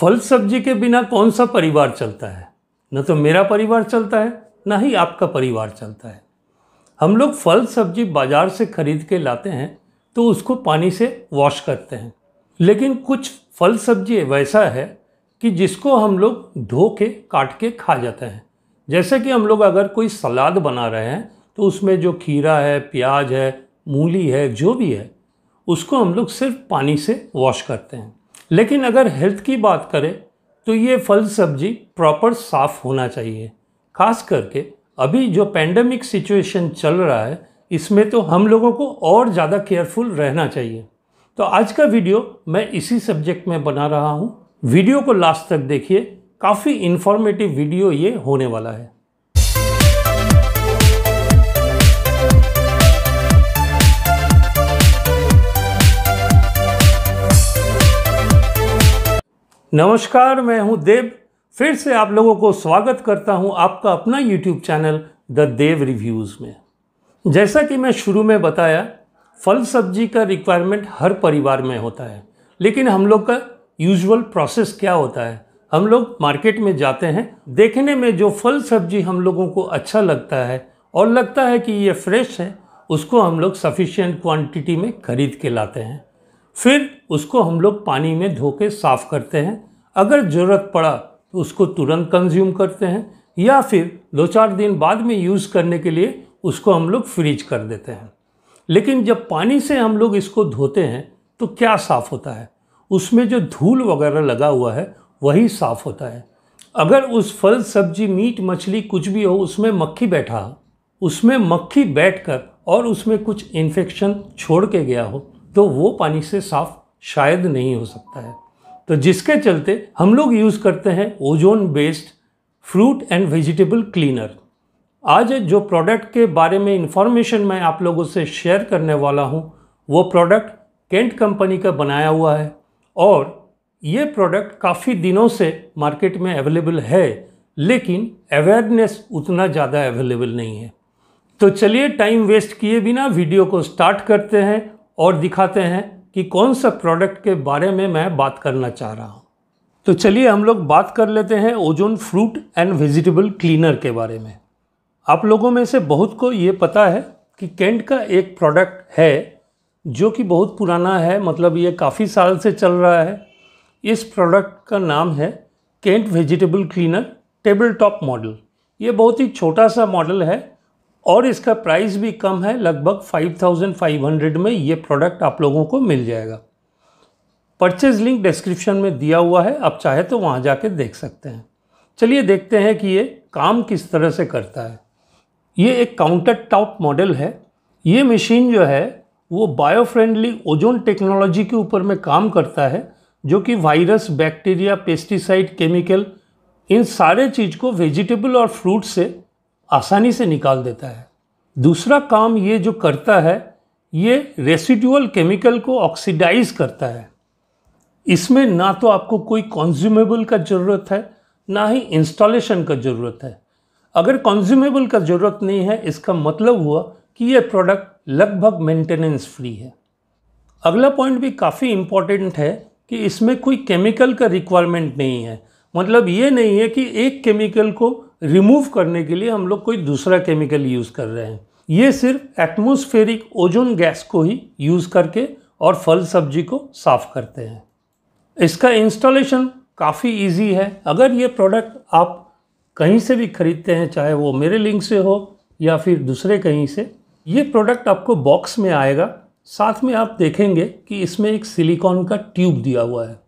फल सब्जी के बिना कौन सा परिवार चलता है न तो मेरा परिवार चलता है ना ही आपका परिवार चलता है हम लोग फल सब्जी बाज़ार से ख़रीद के लाते हैं तो उसको पानी से वॉश करते हैं लेकिन कुछ फल सब्जी वैसा है कि जिसको हम लोग धो के काट के खा जाते हैं जैसे कि हम लोग अगर कोई सलाद बना रहे हैं तो उसमें जो खीरा है प्याज है मूली है जो भी है उसको हम लोग सिर्फ पानी से वॉश करते हैं लेकिन अगर हेल्थ की बात करें तो ये फल सब्जी प्रॉपर साफ़ होना चाहिए खास करके अभी जो पैंडमिक सिचुएशन चल रहा है इसमें तो हम लोगों को और ज़्यादा केयरफुल रहना चाहिए तो आज का वीडियो मैं इसी सब्जेक्ट में बना रहा हूँ वीडियो को लास्ट तक देखिए काफ़ी इन्फॉर्मेटिव वीडियो ये होने वाला है नमस्कार मैं हूं देव फिर से आप लोगों को स्वागत करता हूं आपका अपना YouTube channel the Dev reviews में जैसा कि मैं शुरू में बताया फल सब्जी का रिक्वायरमेंट हर परिवार में होता है लेकिन हम लोग का यूजुअल प्रोसेस क्या होता है हम लोग मार्केट में जाते हैं देखने में जो फल सब्जी हम लोगों को अच्छा लगता है और लगता है कि ये फ्रेश है उसको हम लोग सफिशियंट क्वांटिटी में ख़रीद के लाते हैं फिर उसको हम लोग पानी में धो के साफ़ करते हैं अगर ज़रूरत पड़ा तो उसको तुरंत कंज्यूम करते हैं या फिर दो चार दिन बाद में यूज़ करने के लिए उसको हम लोग फ्रीज कर देते हैं लेकिन जब पानी से हम लोग इसको धोते हैं तो क्या साफ़ होता है उसमें जो धूल वगैरह लगा हुआ है वही साफ़ होता है अगर उस फल सब्जी मीट मछली कुछ भी हो उसमें मक्खी बैठा हो उसमें मक्खी बैठकर और उसमें कुछ इन्फेक्शन छोड़ के गया हो तो वो पानी से साफ शायद नहीं हो सकता है तो जिसके चलते हम लोग यूज़ करते हैं ozone based fruit and vegetable cleaner आज जो प्रोडक्ट के बारे में इन्फॉर्मेशन मैं आप लोगों से शेयर करने वाला हूँ वो प्रोडक्ट केंट कंपनी का बनाया हुआ है और ये प्रोडक्ट काफ़ी दिनों से मार्केट में अवेलेबल है लेकिन अवेयरनेस उतना ज़्यादा अवेलेबल नहीं है तो चलिए टाइम वेस्ट किए बिना वीडियो को स्टार्ट करते हैं और दिखाते हैं कि कौन सा प्रोडक्ट के बारे में मैं बात करना चाह रहा हूँ तो चलिए हम लोग बात कर लेते हैं ozone fruit and vegetable cleaner के बारे में आप लोगों में से बहुत को ये पता है कि कैंट का एक प्रोडक्ट है जो कि बहुत पुराना है मतलब ये काफ़ी साल से चल रहा है इस प्रोडक्ट का नाम है Kent vegetable cleaner table top model ये बहुत ही छोटा सा मॉडल है और इसका प्राइस भी कम है लगभग 5500 में ये प्रोडक्ट आप लोगों को मिल जाएगा परचेज लिंक डिस्क्रिप्शन में दिया हुआ है आप चाहे तो वहाँ जाके देख सकते हैं चलिए देखते हैं कि ये काम किस तरह से करता है ये एक काउंटर टॉप मॉडल है ये मशीन जो है वो बायो फ्रेंडली ओजोन टेक्नोलॉजी के ऊपर में काम करता है जो कि वायरस बैक्टीरिया पेस्टिसाइड केमिकल इन सारे चीज़ को वेजिटेबल और फ्रूट से आसानी से निकाल देता है दूसरा काम ये जो करता है ये रेसिडुअल केमिकल को ऑक्सीडाइज करता है इसमें ना तो आपको कोई कंज्यूमेबल का ज़रूरत है ना ही इंस्टॉलेशन का ज़रूरत है अगर कंज्यूमेबल का ज़रूरत नहीं है इसका मतलब हुआ कि यह प्रोडक्ट लगभग मेंटेनेंस फ्री है अगला पॉइंट भी काफ़ी इम्पॉर्टेंट है कि इसमें कोई केमिकल का रिक्वायरमेंट नहीं है मतलब ये नहीं है कि एक केमिकल को रिमूव करने के लिए हम लोग कोई दूसरा केमिकल यूज़ कर रहे हैं ये सिर्फ एटमोस्फेरिक ओजोन गैस को ही यूज़ करके और फल सब्जी को साफ़ करते हैं इसका इंस्टॉलेशन काफ़ी इजी है अगर ये प्रोडक्ट आप कहीं से भी ख़रीदते हैं चाहे वो मेरे लिंक से हो या फिर दूसरे कहीं से ये प्रोडक्ट आपको बॉक्स में आएगा साथ में आप देखेंगे कि इसमें एक सिलिकॉन का ट्यूब दिया हुआ है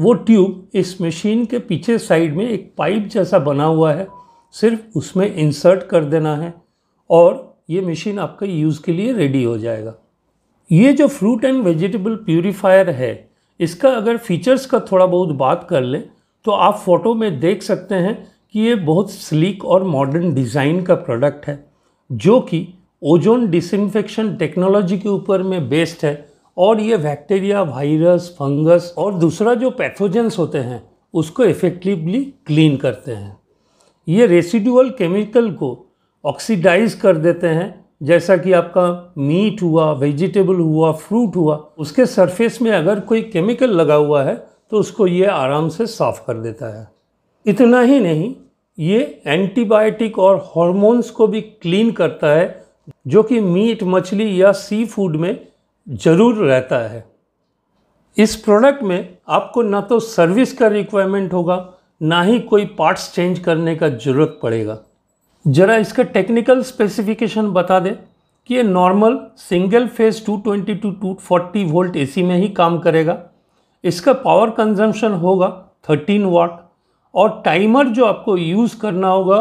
वो ट्यूब इस मशीन के पीछे साइड में एक पाइप जैसा बना हुआ है सिर्फ उसमें इंसर्ट कर देना है और ये मशीन आपके यूज़ के लिए रेडी हो जाएगा ये जो फ्रूट एंड वेजिटेबल प्योरीफायर है इसका अगर फीचर्स का थोड़ा बहुत बात कर लें तो आप फ़ोटो में देख सकते हैं कि ये बहुत स्लीक और मॉडर्न डिज़ाइन का प्रोडक्ट है जो कि ओजोन डिसइनफेक्शन टेक्नोलॉजी के ऊपर में बेस्ड है और ये बैक्टीरिया वायरस फंगस और दूसरा जो पैथोजेंस होते हैं उसको इफ़ेक्टिवली क्लीन करते हैं ये रेसिडुअल केमिकल को ऑक्सीडाइज कर देते हैं जैसा कि आपका मीट हुआ वेजिटेबल हुआ फ्रूट हुआ उसके सरफेस में अगर कोई केमिकल लगा हुआ है तो उसको ये आराम से साफ़ कर देता है इतना ही नहीं ये एंटीबायोटिक और हॉर्मोन्स को भी क्लीन करता है जो कि मीट मछली या सी फूड में ज़रूर रहता है इस प्रोडक्ट में आपको ना तो सर्विस का रिक्वायरमेंट होगा ना ही कोई पार्ट्स चेंज करने का ज़रूरत पड़ेगा ज़रा इसका टेक्निकल स्पेसिफिकेशन बता दें कि ये normal single phase 220 to 240 volt AC में ही काम करेगा इसका पावर कंजम्पशन होगा 13 वाट और टाइमर जो आपको यूज़ करना होगा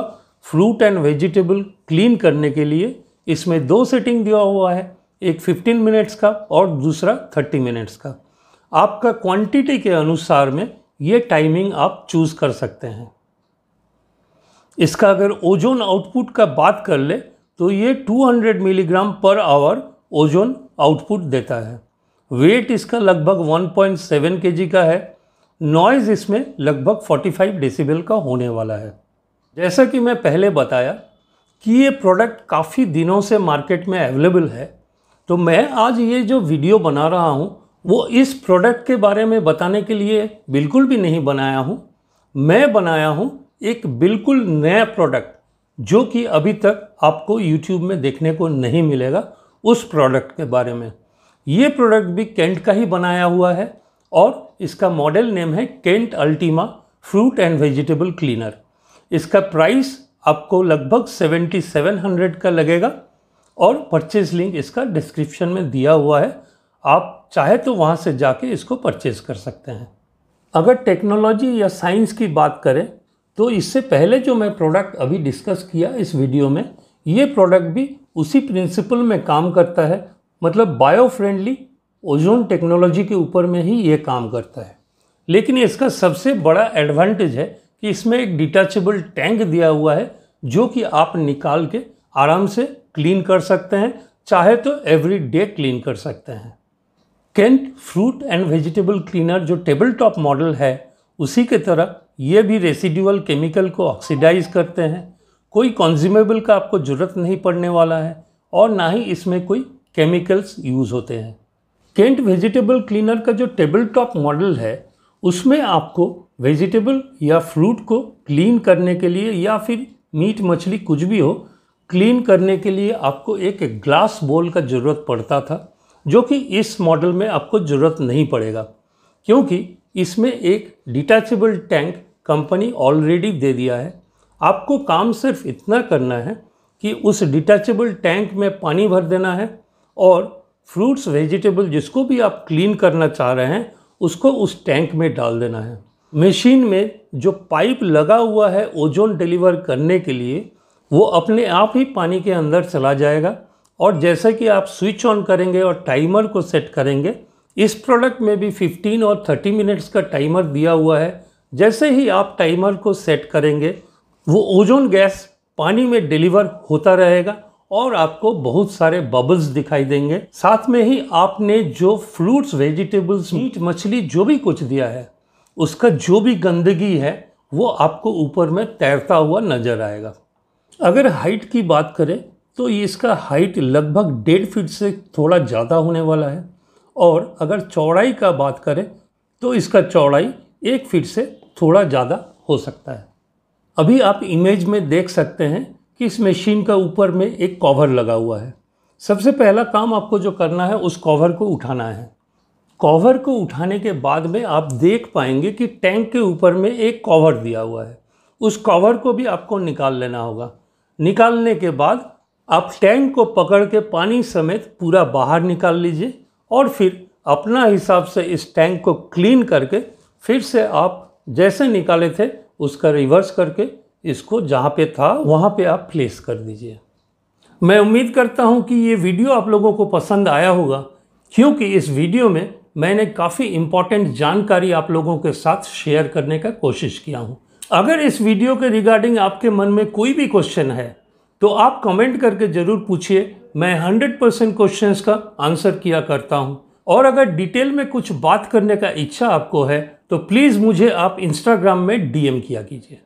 फ्रूट एंड वेजिटेबल क्लीन करने के लिए इसमें दो सेटिंग दिया हुआ है एक 15 मिनट्स का और दूसरा 30 मिनट्स का आपका क्वांटिटी के अनुसार में ये टाइमिंग आप चूज़ कर सकते हैं इसका अगर ओजोन आउटपुट का बात कर ले तो ये 200 milligram per hour ozone output देता है वेट इसका लगभग 1.7 पॉइंट का है नॉइज़ इसमें लगभग 45 डेसिबल का होने वाला है जैसा कि मैं पहले बताया कि ये प्रोडक्ट काफ़ी दिनों से मार्केट में अवेलेबल है तो मैं आज ये जो वीडियो बना रहा हूँ वो इस प्रोडक्ट के बारे में बताने के लिए बिल्कुल भी नहीं बनाया हूँ मैं बनाया हूँ एक बिल्कुल नया प्रोडक्ट जो कि अभी तक आपको यूट्यूब में देखने को नहीं मिलेगा उस प्रोडक्ट के बारे में ये प्रोडक्ट भी कैंट का ही बनाया हुआ है और इसका मॉडल नेम है Kent Ultima fruit and vegetable cleaner इसका प्राइस आपको लगभग हंड्रेड का लगेगा और परचेज लिंक इसका डिस्क्रिप्शन में दिया हुआ है आप चाहे तो वहाँ से जाके इसको परचेज कर सकते हैं अगर टेक्नोलॉजी या साइंस की बात करें तो इससे पहले जो मैं प्रोडक्ट अभी डिस्कस किया इस वीडियो में ये प्रोडक्ट भी उसी प्रिंसिपल में काम करता है मतलब बायो फ्रेंडली ओजोन टेक्नोलॉजी के ऊपर में ही ये काम करता है लेकिन इसका सबसे बड़ा एडवांटेज है कि इसमें एक डिटैचेबल टैंक दिया हुआ है जो कि आप निकाल के आराम से क्लीन कर सकते हैं चाहे तो एवरी डे क्लीन कर सकते हैं Kent fruit and vegetable cleaner जो टेबल टॉप मॉडल है उसी के तरह ये भी रेसिड्यूअल केमिकल को ऑक्सीडाइज करते हैं कोई कंज्यूमेबल का आपको ज़रूरत नहीं पड़ने वाला है और ना ही इसमें कोई केमिकल्स यूज़ होते हैं केंट वेजिटेबल क्लीनर का जो टेबल टॉप मॉडल है उसमें आपको वेजिटेबल या फ्रूट को क्लीन करने के लिए या फिर मीट मछली कुछ भी हो क्लीन करने के लिए आपको एक ग्लास बोल का ज़रूरत पड़ता था जो कि इस मॉडल में आपको ज़रूरत नहीं पड़ेगा क्योंकि इसमें एक डिटैचेबल टैंक कंपनी ऑलरेडी दे दिया है आपको काम सिर्फ इतना करना है कि उस डिटैचेबल टैंक में पानी भर देना है और फ्रूट्स वेजिटेबल जिसको भी आप क्लीन करना चाह रहे हैं उसको उस टैंक में डाल देना है मशीन में जो पाइप लगा हुआ है ओजोन डिलीवर करने के लिए वो अपने आप ही पानी के अंदर चला जाएगा और जैसे कि आप स्विच ऑन करेंगे और टाइमर को सेट करेंगे इस प्रोडक्ट में भी 15 और 30 मिनट्स का टाइमर दिया हुआ है जैसे ही आप टाइमर को सेट करेंगे वो ओजोन गैस पानी में डिलीवर होता रहेगा और आपको बहुत सारे बबल्स दिखाई देंगे साथ में ही आपने जो फ्रूट्स वेजिटेबल्स मीट मछली जो भी कुछ दिया है उसका जो भी गंदगी है वो आपको ऊपर में तैरता हुआ नजर आएगा अगर हाइट की बात करें तो ये इसका हाइट लगभग डेढ़ फीट से थोड़ा ज़्यादा होने वाला है और अगर चौड़ाई का बात करें तो इसका चौड़ाई एक फीट से थोड़ा ज़्यादा हो सकता है अभी आप इमेज में देख सकते हैं कि इस मशीन का ऊपर में एक कवर लगा हुआ है सबसे पहला काम आपको जो करना है उस कवर को उठाना है कवर को उठाने के बाद में आप देख पाएंगे कि टैंक के ऊपर में एक कवर दिया हुआ है उस कवर को भी आपको निकाल लेना होगा निकालने के बाद आप टैंक को पकड़ के पानी समेत पूरा बाहर निकाल लीजिए और फिर अपना हिसाब से इस टैंक को क्लीन करके फिर से आप जैसे निकाले थे उसका रिवर्स करके इसको जहाँ पे था वहाँ पे आप प्लेस कर दीजिए मैं उम्मीद करता हूँ कि ये वीडियो आप लोगों को पसंद आया होगा क्योंकि इस वीडियो में मैंने काफ़ी इम्पॉर्टेंट जानकारी आप लोगों के साथ शेयर करने का कोशिश किया हूँ अगर इस वीडियो के रिगार्डिंग आपके मन में कोई भी क्वेश्चन है तो आप कमेंट करके ज़रूर पूछिए मैं 100 परसेंट क्वेश्चन का आंसर किया करता हूँ और अगर डिटेल में कुछ बात करने का इच्छा आपको है तो प्लीज़ मुझे आप इंस्टाग्राम में डीएम किया कीजिए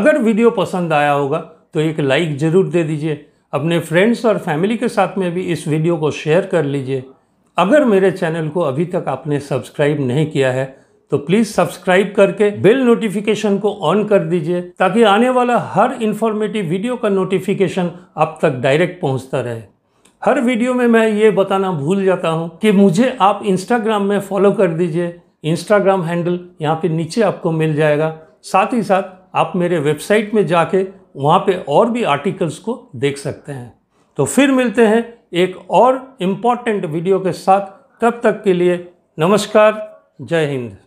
अगर वीडियो पसंद आया होगा तो एक लाइक ज़रूर दे दीजिए अपने फ्रेंड्स और फैमिली के साथ में भी इस वीडियो को शेयर कर लीजिए अगर मेरे चैनल को अभी तक आपने सब्सक्राइब नहीं किया है तो प्लीज़ सब्सक्राइब करके बेल नोटिफिकेशन को ऑन कर दीजिए ताकि आने वाला हर इंफॉर्मेटिव वीडियो का नोटिफिकेशन आप तक डायरेक्ट पहुंचता रहे हर वीडियो में मैं ये बताना भूल जाता हूं कि मुझे आप इंस्टाग्राम में फॉलो कर दीजिए इंस्टाग्राम हैंडल यहाँ पे नीचे आपको मिल जाएगा साथ ही साथ आप मेरे वेबसाइट में जाके वहाँ पे और भी आर्टिकल्स को देख सकते हैं तो फिर मिलते हैं एक और इम्पॉर्टेंट वीडियो के साथ तब तक के लिए नमस्कार जय हिंद